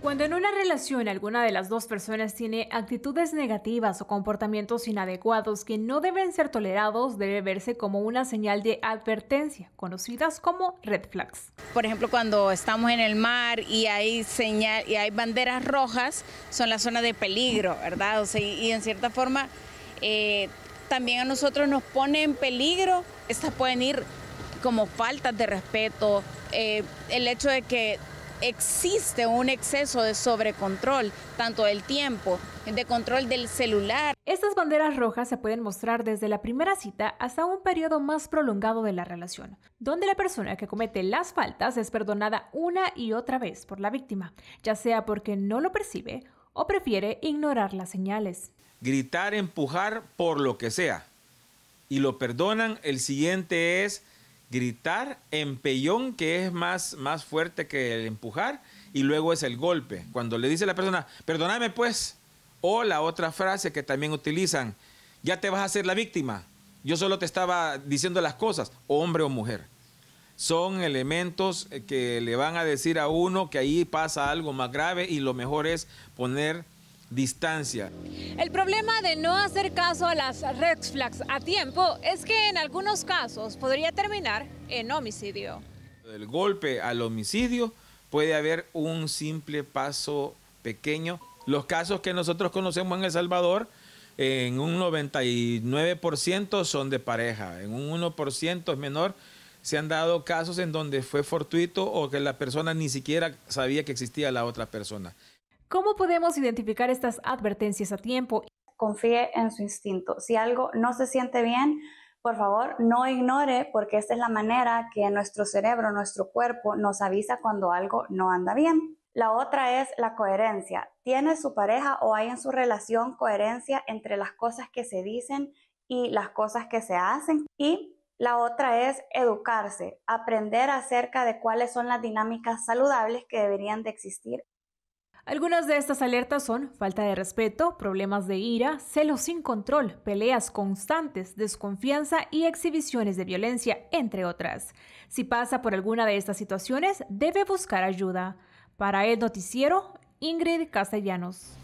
Cuando en una relación alguna de las dos personas tiene actitudes negativas o comportamientos inadecuados que no deben ser tolerados, debe verse como una señal de advertencia, conocidas como red flags. Por ejemplo, cuando estamos en el mar y hay señal y hay banderas rojas, son la zona de peligro, ¿verdad? y en cierta forma eh, también a nosotros nos pone en peligro. Estas pueden ir como faltas de respeto, eh, el hecho de que existe un exceso de sobrecontrol, tanto del tiempo, de control del celular. Estas banderas rojas se pueden mostrar desde la primera cita hasta un periodo más prolongado de la relación, donde la persona que comete las faltas es perdonada una y otra vez por la víctima, ya sea porque no lo percibe o prefiere ignorar las señales. Gritar, empujar, por lo que sea. Y lo perdonan, el siguiente es gritar, empellón, que es más, más fuerte que el empujar, y luego es el golpe. Cuando le dice a la persona, perdóname pues, o la otra frase que también utilizan, ya te vas a hacer la víctima, yo solo te estaba diciendo las cosas, hombre o mujer. Son elementos eh, que le van a decir a uno que ahí pasa algo más grave y lo mejor es poner distancia. El problema de no hacer caso a las red flags a tiempo es que en algunos casos podría terminar en homicidio. Del golpe al homicidio puede haber un simple paso pequeño. Los casos que nosotros conocemos en El Salvador, en un 99% son de pareja, en un 1% es menor. Se han dado casos en donde fue fortuito o que la persona ni siquiera sabía que existía la otra persona. ¿Cómo podemos identificar estas advertencias a tiempo? Confíe en su instinto. Si algo no se siente bien, por favor, no ignore porque esta es la manera que nuestro cerebro, nuestro cuerpo nos avisa cuando algo no anda bien. La otra es la coherencia. ¿Tiene su pareja o hay en su relación coherencia entre las cosas que se dicen y las cosas que se hacen? Y la otra es educarse, aprender acerca de cuáles son las dinámicas saludables que deberían de existir algunas de estas alertas son falta de respeto, problemas de ira, celos sin control, peleas constantes, desconfianza y exhibiciones de violencia, entre otras. Si pasa por alguna de estas situaciones, debe buscar ayuda. Para el noticiero, Ingrid Castellanos.